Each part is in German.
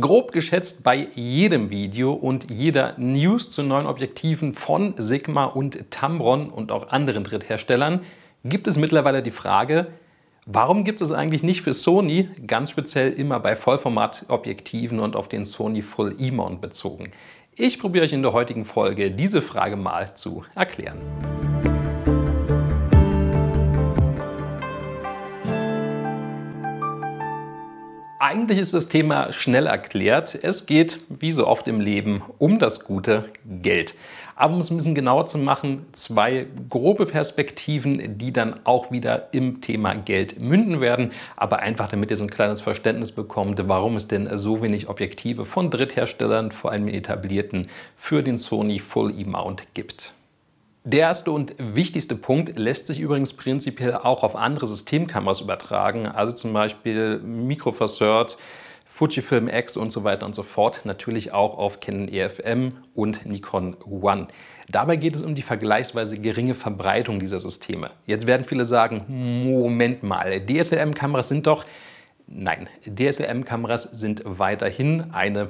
Grob geschätzt bei jedem Video und jeder News zu neuen Objektiven von Sigma und Tamron und auch anderen Drittherstellern gibt es mittlerweile die Frage, warum gibt es eigentlich nicht für Sony, ganz speziell immer bei Vollformat-Objektiven und auf den Sony Full E-Mount bezogen? Ich probiere euch in der heutigen Folge diese Frage mal zu erklären. Eigentlich ist das Thema schnell erklärt. Es geht, wie so oft im Leben, um das gute Geld. Aber um es ein bisschen genauer zu machen, zwei grobe Perspektiven, die dann auch wieder im Thema Geld münden werden. Aber einfach, damit ihr so ein kleines Verständnis bekommt, warum es denn so wenig Objektive von Drittherstellern, vor allem etablierten, für den Sony Full E-Mount gibt. Der erste und wichtigste Punkt lässt sich übrigens prinzipiell auch auf andere Systemkameras übertragen, also zum Beispiel Micro Fujifilm X und so weiter und so fort, natürlich auch auf Canon EFM und Nikon One. Dabei geht es um die vergleichsweise geringe Verbreitung dieser Systeme. Jetzt werden viele sagen, Moment mal, DSLM-Kameras sind doch Nein, DSLM-Kameras sind weiterhin eine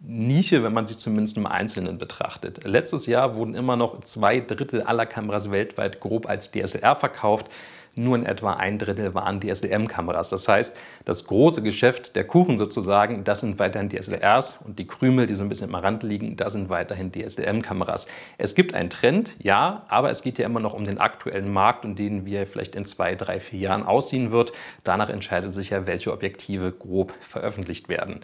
Nische, wenn man sie zumindest im Einzelnen betrachtet. Letztes Jahr wurden immer noch zwei Drittel aller Kameras weltweit grob als DSLR verkauft. Nur in etwa ein Drittel waren DSLM-Kameras. Das heißt, das große Geschäft, der Kuchen sozusagen, das sind weiterhin DSLRs und die Krümel, die so ein bisschen am Rand liegen, das sind weiterhin DSLM-Kameras. Es gibt einen Trend, ja, aber es geht ja immer noch um den aktuellen Markt und den wie er vielleicht in zwei, drei, vier Jahren aussehen wird. Danach entscheidet sich ja, welche Objektive grob veröffentlicht werden.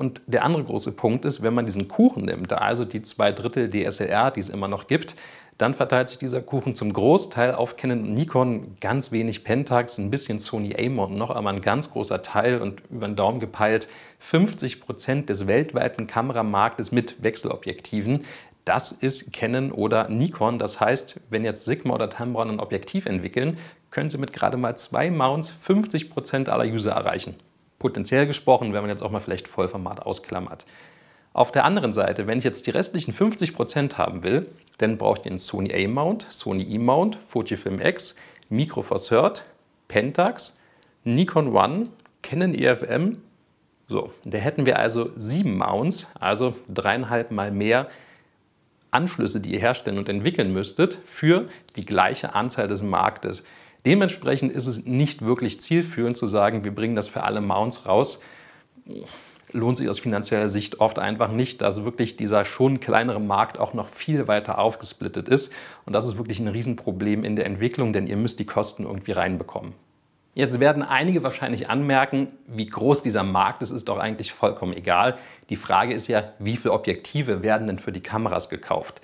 Und der andere große Punkt ist, wenn man diesen Kuchen nimmt, also die zwei Drittel DSLR, die es immer noch gibt, dann verteilt sich dieser Kuchen zum Großteil auf Canon und Nikon, ganz wenig Pentax, ein bisschen Sony Amon noch, aber ein ganz großer Teil und über den Daumen gepeilt 50 Prozent des weltweiten Kameramarktes mit Wechselobjektiven. Das ist Canon oder Nikon. Das heißt, wenn jetzt Sigma oder Tamron ein Objektiv entwickeln, können sie mit gerade mal zwei Mounts 50 Prozent aller User erreichen potenziell gesprochen, wenn man jetzt auch mal vielleicht Vollformat ausklammert. Auf der anderen Seite, wenn ich jetzt die restlichen 50% haben will, dann brauche ich den Sony A-Mount, Sony E-Mount, Fujifilm X, Micro Four Third, Pentax, Nikon One, Canon EFM. So, da hätten wir also sieben Mounts, also dreieinhalb Mal mehr Anschlüsse, die ihr herstellen und entwickeln müsstet, für die gleiche Anzahl des Marktes. Dementsprechend ist es nicht wirklich zielführend zu sagen, wir bringen das für alle Mounts raus. Lohnt sich aus finanzieller Sicht oft einfach nicht, da wirklich dieser schon kleinere Markt auch noch viel weiter aufgesplittet ist. Und das ist wirklich ein Riesenproblem in der Entwicklung, denn ihr müsst die Kosten irgendwie reinbekommen. Jetzt werden einige wahrscheinlich anmerken, wie groß dieser Markt ist, ist doch eigentlich vollkommen egal. Die Frage ist ja, wie viele Objektive werden denn für die Kameras gekauft?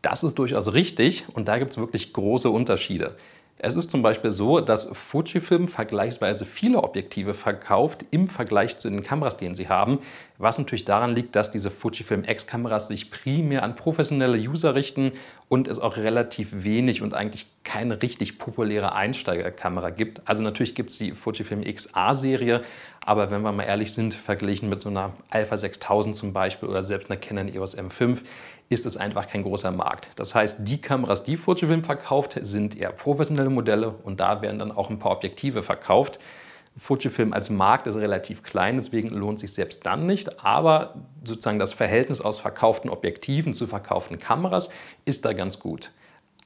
Das ist durchaus richtig und da gibt es wirklich große Unterschiede. Es ist zum Beispiel so, dass Fujifilm vergleichsweise viele Objektive verkauft im Vergleich zu den Kameras, die sie haben, was natürlich daran liegt, dass diese Fujifilm X-Kameras sich primär an professionelle User richten und es auch relativ wenig und eigentlich keine richtig populäre Einsteigerkamera gibt. Also natürlich gibt es die Fujifilm X-A-Serie, aber wenn wir mal ehrlich sind, verglichen mit so einer Alpha 6000 zum Beispiel oder selbst einer Canon EOS M5, ist es einfach kein großer Markt. Das heißt, die Kameras, die Fujifilm verkauft, sind eher professionelle Modelle und da werden dann auch ein paar Objektive verkauft. Fujifilm als Markt ist relativ klein, deswegen lohnt sich selbst dann nicht. Aber sozusagen das Verhältnis aus verkauften Objektiven zu verkauften Kameras ist da ganz gut.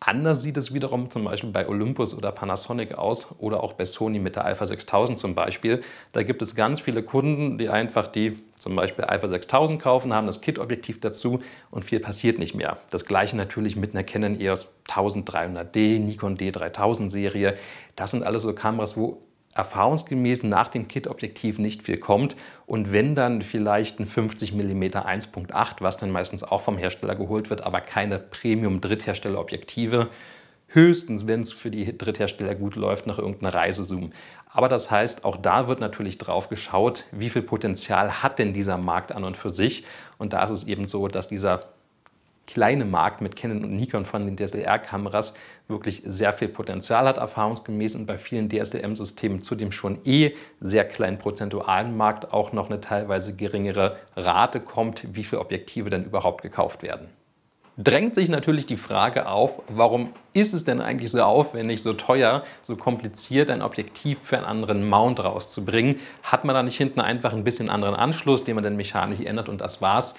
Anders sieht es wiederum zum Beispiel bei Olympus oder Panasonic aus oder auch bei Sony mit der Alpha 6000 zum Beispiel. Da gibt es ganz viele Kunden, die einfach die zum Beispiel Alpha 6000 kaufen, haben das Kit-Objektiv dazu und viel passiert nicht mehr. Das gleiche natürlich mit einer Canon EOS 1300D, Nikon D3000 Serie. Das sind alles so Kameras, wo erfahrungsgemäß nach dem Kit-Objektiv nicht viel kommt und wenn dann vielleicht ein 50 mm 1.8, was dann meistens auch vom Hersteller geholt wird, aber keine Premium-Dritthersteller-Objektive, höchstens, wenn es für die Dritthersteller gut läuft, nach irgendeiner Reisezoom. Aber das heißt, auch da wird natürlich drauf geschaut, wie viel Potenzial hat denn dieser Markt an und für sich und da ist es eben so, dass dieser kleine Markt mit Canon und Nikon von den DSLR-Kameras wirklich sehr viel Potenzial hat, erfahrungsgemäß und bei vielen DSLM-Systemen zudem schon eh sehr kleinen prozentualen Markt auch noch eine teilweise geringere Rate kommt, wie viele Objektive denn überhaupt gekauft werden drängt sich natürlich die Frage auf, warum ist es denn eigentlich so aufwendig, so teuer, so kompliziert, ein Objektiv für einen anderen Mount rauszubringen? Hat man da nicht hinten einfach ein bisschen anderen Anschluss, den man dann mechanisch ändert und das war's?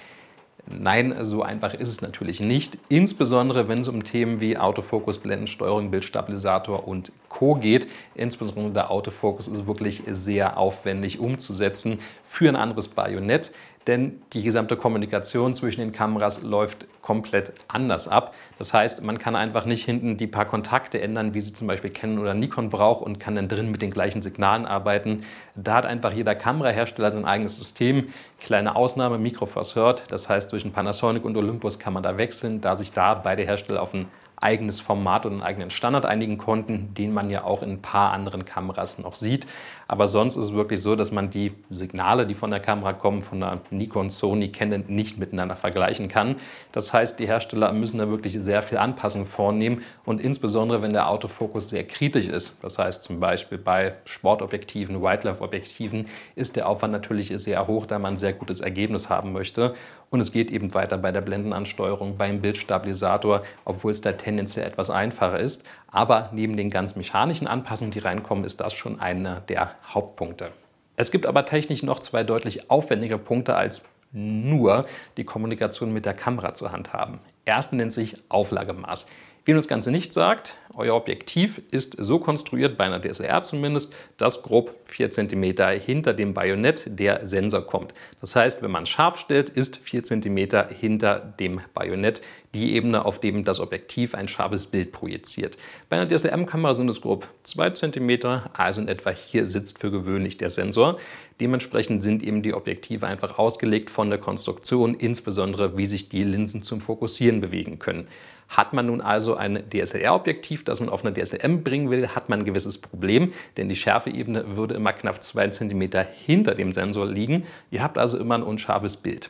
Nein, so einfach ist es natürlich nicht, insbesondere wenn es um Themen wie Autofokus, Blendensteuerung, Bildstabilisator und Co. geht. Insbesondere der Autofokus ist wirklich sehr aufwendig umzusetzen für ein anderes Bajonett denn die gesamte Kommunikation zwischen den Kameras läuft komplett anders ab. Das heißt, man kann einfach nicht hinten die paar Kontakte ändern, wie sie zum Beispiel Canon oder Nikon braucht und kann dann drin mit den gleichen Signalen arbeiten. Da hat einfach jeder Kamerahersteller sein eigenes System. Kleine Ausnahme, Micro Four Third, das heißt zwischen Panasonic und Olympus kann man da wechseln, da sich da beide Hersteller auf ein eigenes Format und einen eigenen Standard einigen konnten, den man ja auch in ein paar anderen Kameras noch sieht. Aber sonst ist es wirklich so, dass man die Signale, die von der Kamera kommen, von der Nikon, Sony, Canon nicht miteinander vergleichen kann. Das heißt, die Hersteller müssen da wirklich sehr viel Anpassung vornehmen und insbesondere, wenn der Autofokus sehr kritisch ist. Das heißt zum Beispiel bei Sportobjektiven, Wildlife-Objektiven ist der Aufwand natürlich sehr hoch, da man ein sehr gutes Ergebnis haben möchte. Und es geht eben weiter bei der Blendenansteuerung, beim Bildstabilisator, obwohl es da tendenziell etwas einfacher ist. Aber neben den ganz mechanischen Anpassungen, die reinkommen, ist das schon einer der Hauptpunkte. Es gibt aber technisch noch zwei deutlich aufwendige Punkte als nur die Kommunikation mit der Kamera zu handhaben. Erst nennt sich Auflagemaß. Wem das Ganze nicht sagt, euer Objektiv ist so konstruiert, bei einer DSLR zumindest, dass grob 4 cm hinter dem Bajonett der Sensor kommt. Das heißt, wenn man scharf stellt, ist 4 cm hinter dem Bajonett die Ebene, auf dem das Objektiv ein scharfes Bild projiziert. Bei einer DSLR-Kamera sind es grob 2 cm, also in etwa hier sitzt für gewöhnlich der Sensor. Dementsprechend sind eben die Objektive einfach ausgelegt von der Konstruktion, insbesondere wie sich die Linsen zum Fokussieren bewegen können. Hat man nun also ein DSLR-Objektiv, das man auf eine DSLM bringen will, hat man ein gewisses Problem, denn die Schärfeebene würde immer knapp 2 cm hinter dem Sensor liegen. Ihr habt also immer ein unscharfes Bild.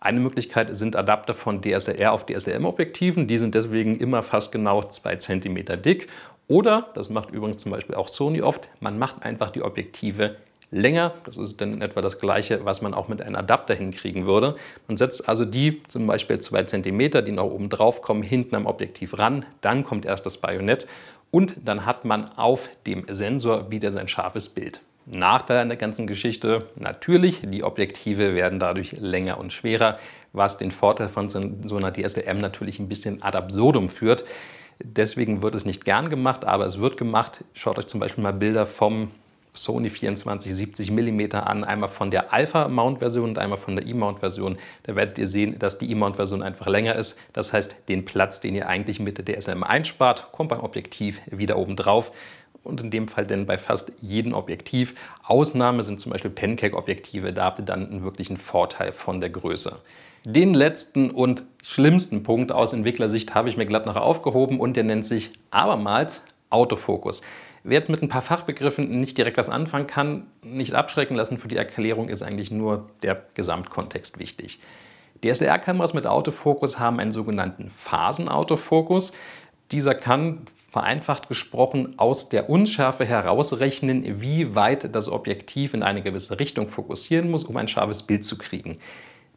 Eine Möglichkeit sind Adapter von DSLR auf DSLM-Objektiven. Die sind deswegen immer fast genau 2 cm dick. Oder, das macht übrigens zum Beispiel auch Sony oft, man macht einfach die Objektive länger. Das ist dann in etwa das gleiche, was man auch mit einem Adapter hinkriegen würde. Man setzt also die zum Beispiel 2 cm, die noch oben drauf kommen, hinten am Objektiv ran. Dann kommt erst das Bajonett und dann hat man auf dem Sensor wieder sein scharfes Bild. Nachteil an der ganzen Geschichte, natürlich, die Objektive werden dadurch länger und schwerer, was den Vorteil von so einer DSLM natürlich ein bisschen ad absurdum führt. Deswegen wird es nicht gern gemacht, aber es wird gemacht. Schaut euch zum Beispiel mal Bilder vom Sony 24 70 mm an, einmal von der Alpha-Mount-Version und einmal von der E-Mount-Version. Da werdet ihr sehen, dass die E-Mount-Version einfach länger ist. Das heißt, den Platz, den ihr eigentlich mit der DSLM einspart, kommt beim Objektiv wieder oben drauf und in dem Fall denn bei fast jedem Objektiv. Ausnahme sind zum Beispiel Pancake-Objektive, da habt ihr dann einen wirklichen Vorteil von der Größe. Den letzten und schlimmsten Punkt aus Entwicklersicht habe ich mir glatt nachher aufgehoben und der nennt sich abermals Autofokus. Wer jetzt mit ein paar Fachbegriffen nicht direkt was anfangen kann, nicht abschrecken lassen, für die Erklärung ist eigentlich nur der Gesamtkontext wichtig. DSLR-Kameras mit Autofokus haben einen sogenannten Phasenautofokus. Dieser kann vereinfacht gesprochen aus der Unschärfe herausrechnen, wie weit das Objektiv in eine gewisse Richtung fokussieren muss, um ein scharfes Bild zu kriegen.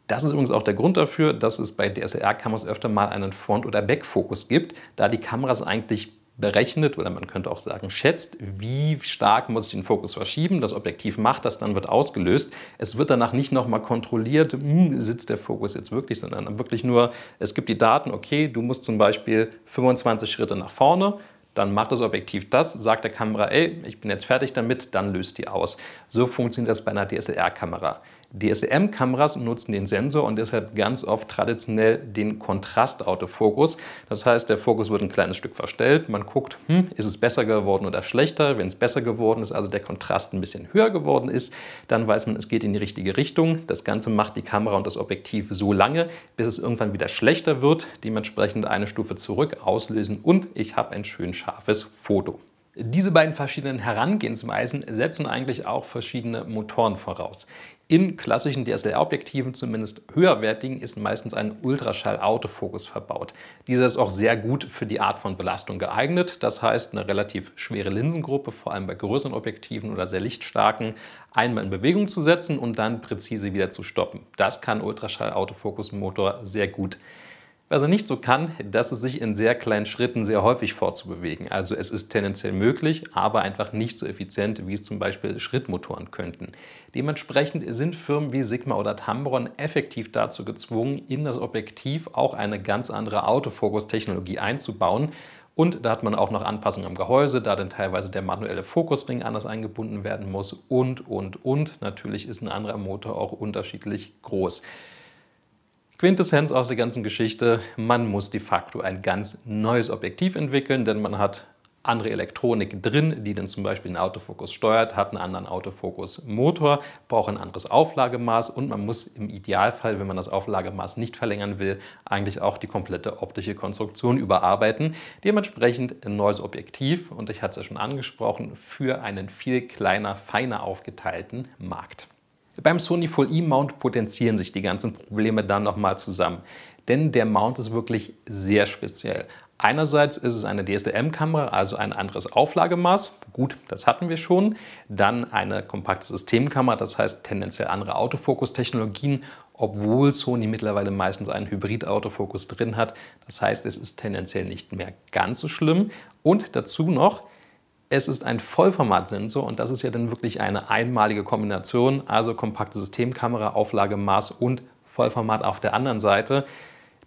Das ist übrigens auch der Grund dafür, dass es bei DSLR-Kameras öfter mal einen Front- oder Backfokus gibt, da die Kameras eigentlich berechnet oder man könnte auch sagen schätzt, wie stark muss ich den Fokus verschieben. Das Objektiv macht das, dann wird ausgelöst. Es wird danach nicht nochmal kontrolliert, hm, sitzt der Fokus jetzt wirklich, sondern wirklich nur, es gibt die Daten, okay, du musst zum Beispiel 25 Schritte nach vorne, dann macht das Objektiv das, sagt der Kamera, ey, ich bin jetzt fertig damit, dann löst die aus. So funktioniert das bei einer DSLR-Kamera. DSLM-Kameras nutzen den Sensor und deshalb ganz oft traditionell den Kontrastautofokus. Das heißt, der Fokus wird ein kleines Stück verstellt. Man guckt, hm, ist es besser geworden oder schlechter? Wenn es besser geworden ist, also der Kontrast ein bisschen höher geworden ist, dann weiß man, es geht in die richtige Richtung. Das Ganze macht die Kamera und das Objektiv so lange, bis es irgendwann wieder schlechter wird. Dementsprechend eine Stufe zurück auslösen und ich habe ein schön scharfes Foto. Diese beiden verschiedenen Herangehensweisen setzen eigentlich auch verschiedene Motoren voraus. In klassischen DSLR-Objektiven, zumindest höherwertigen, ist meistens ein Ultraschall-Autofokus verbaut. Dieser ist auch sehr gut für die Art von Belastung geeignet. Das heißt, eine relativ schwere Linsengruppe, vor allem bei größeren Objektiven oder sehr lichtstarken, einmal in Bewegung zu setzen und dann präzise wieder zu stoppen. Das kann Ultraschall-Autofokus-Motor sehr gut. Was er nicht so kann, dass es sich in sehr kleinen Schritten sehr häufig fortzubewegen. Also es ist tendenziell möglich, aber einfach nicht so effizient, wie es zum Beispiel Schrittmotoren könnten. Dementsprechend sind Firmen wie Sigma oder Tamron effektiv dazu gezwungen, in das Objektiv auch eine ganz andere Autofokus-Technologie einzubauen, und da hat man auch noch Anpassungen am Gehäuse, da dann teilweise der manuelle Fokusring anders eingebunden werden muss und, und, und. Natürlich ist ein anderer Motor auch unterschiedlich groß. Quintessenz aus der ganzen Geschichte, man muss de facto ein ganz neues Objektiv entwickeln, denn man hat andere Elektronik drin, die dann zum Beispiel einen Autofokus steuert, hat einen anderen Autofokusmotor, braucht ein anderes Auflagemaß und man muss im Idealfall, wenn man das Auflagemaß nicht verlängern will, eigentlich auch die komplette optische Konstruktion überarbeiten. Dementsprechend ein neues Objektiv und ich hatte es ja schon angesprochen, für einen viel kleiner, feiner aufgeteilten Markt. Beim Sony Full E-Mount potenzieren sich die ganzen Probleme dann nochmal zusammen, denn der Mount ist wirklich sehr speziell. Einerseits ist es eine DSLM-Kamera, also ein anderes Auflagemaß. Gut, das hatten wir schon. Dann eine kompakte Systemkamera, das heißt tendenziell andere Autofokus-Technologien, obwohl Sony mittlerweile meistens einen Hybrid-Autofokus drin hat. Das heißt, es ist tendenziell nicht mehr ganz so schlimm. Und dazu noch es ist ein Vollformat-Sensor und das ist ja dann wirklich eine einmalige Kombination, also kompakte Systemkamera, Auflage, Maß und Vollformat auf der anderen Seite.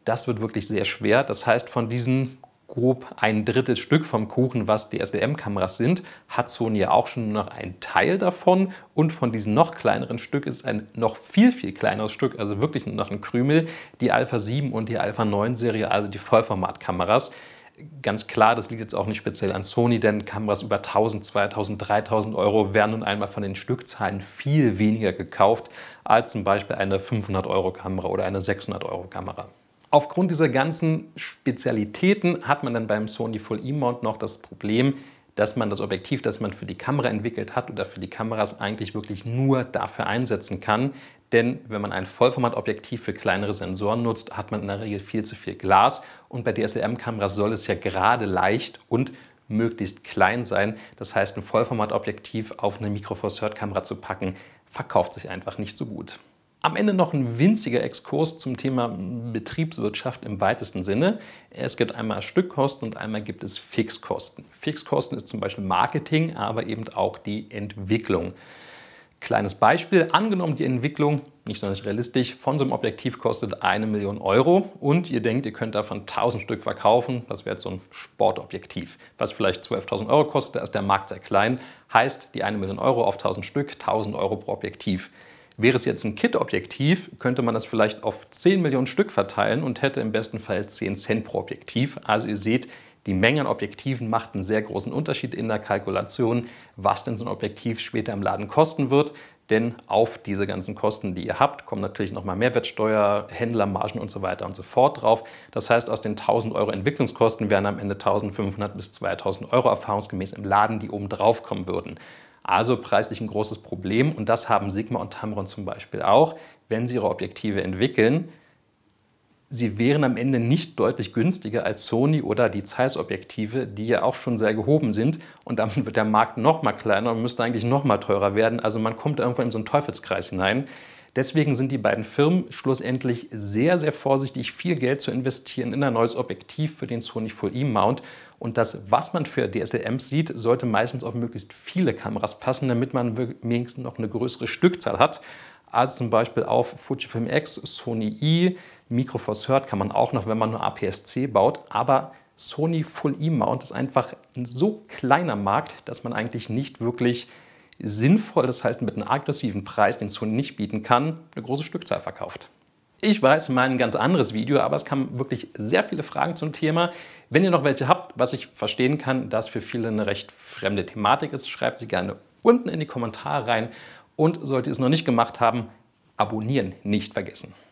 Das wird wirklich sehr schwer. Das heißt, von diesen grob ein Drittel Stück vom Kuchen, was die SLM-Kameras sind, hat Sony ja auch schon nur noch einen Teil davon. Und von diesem noch kleineren Stück ist ein noch viel, viel kleineres Stück, also wirklich nur noch ein Krümel, die Alpha 7 und die Alpha 9 Serie, also die Vollformatkameras ganz klar, das liegt jetzt auch nicht speziell an Sony, denn Kameras über 1000, 2000, 3000 Euro werden nun einmal von den Stückzahlen viel weniger gekauft als zum Beispiel eine 500 Euro Kamera oder eine 600 Euro Kamera. Aufgrund dieser ganzen Spezialitäten hat man dann beim Sony Full E-Mount noch das Problem, dass man das Objektiv, das man für die Kamera entwickelt hat oder für die Kameras eigentlich wirklich nur dafür einsetzen kann. Denn wenn man ein Vollformatobjektiv für kleinere Sensoren nutzt, hat man in der Regel viel zu viel Glas. Und bei DSLM-Kameras soll es ja gerade leicht und möglichst klein sein. Das heißt, ein Vollformatobjektiv auf eine Micro Four Kamera zu packen, verkauft sich einfach nicht so gut. Am Ende noch ein winziger Exkurs zum Thema Betriebswirtschaft im weitesten Sinne. Es gibt einmal Stückkosten und einmal gibt es Fixkosten. Fixkosten ist zum Beispiel Marketing, aber eben auch die Entwicklung. Kleines Beispiel, angenommen die Entwicklung, nicht sonderlich realistisch, von so einem Objektiv kostet eine Million Euro und ihr denkt, ihr könnt davon 1000 Stück verkaufen, das wäre so ein Sportobjektiv, was vielleicht 12.000 Euro kostet, da ist der Markt sehr klein, heißt die eine Million Euro auf 1000 Stück, 1000 Euro pro Objektiv. Wäre es jetzt ein Kit-Objektiv, könnte man das vielleicht auf 10 Millionen Stück verteilen und hätte im besten Fall 10 Cent pro Objektiv. Also ihr seht, die Menge an Objektiven macht einen sehr großen Unterschied in der Kalkulation, was denn so ein Objektiv später im Laden kosten wird. Denn auf diese ganzen Kosten, die ihr habt, kommen natürlich nochmal Mehrwertsteuer, Händlermargen und so weiter und so fort drauf. Das heißt, aus den 1000 Euro Entwicklungskosten wären am Ende 1500 bis 2000 Euro erfahrungsgemäß im Laden, die oben drauf kommen würden. Also preislich ein großes Problem und das haben Sigma und Tamron zum Beispiel auch. Wenn sie ihre Objektive entwickeln, sie wären am Ende nicht deutlich günstiger als Sony oder die Zeiss-Objektive, die ja auch schon sehr gehoben sind. Und damit wird der Markt noch mal kleiner und müsste eigentlich noch mal teurer werden. Also man kommt irgendwo in so einen Teufelskreis hinein. Deswegen sind die beiden Firmen schlussendlich sehr, sehr vorsichtig, viel Geld zu investieren in ein neues Objektiv für den Sony Full E-Mount. Und das, was man für DSLMs sieht, sollte meistens auf möglichst viele Kameras passen, damit man wenigstens noch eine größere Stückzahl hat. Also zum Beispiel auf Fujifilm X, Sony E, Mikrofoss hört, kann man auch noch, wenn man nur APS-C baut. Aber Sony Full E-Mount ist einfach ein so kleiner Markt, dass man eigentlich nicht wirklich sinnvoll, das heißt mit einem aggressiven Preis, den Sony nicht bieten kann, eine große Stückzahl verkauft. Ich weiß, mal ein ganz anderes Video, aber es kamen wirklich sehr viele Fragen zum Thema. Wenn ihr noch welche habt, was ich verstehen kann, dass für viele eine recht fremde Thematik ist, schreibt sie gerne unten in die Kommentare rein. Und sollte ihr es noch nicht gemacht haben, abonnieren nicht vergessen.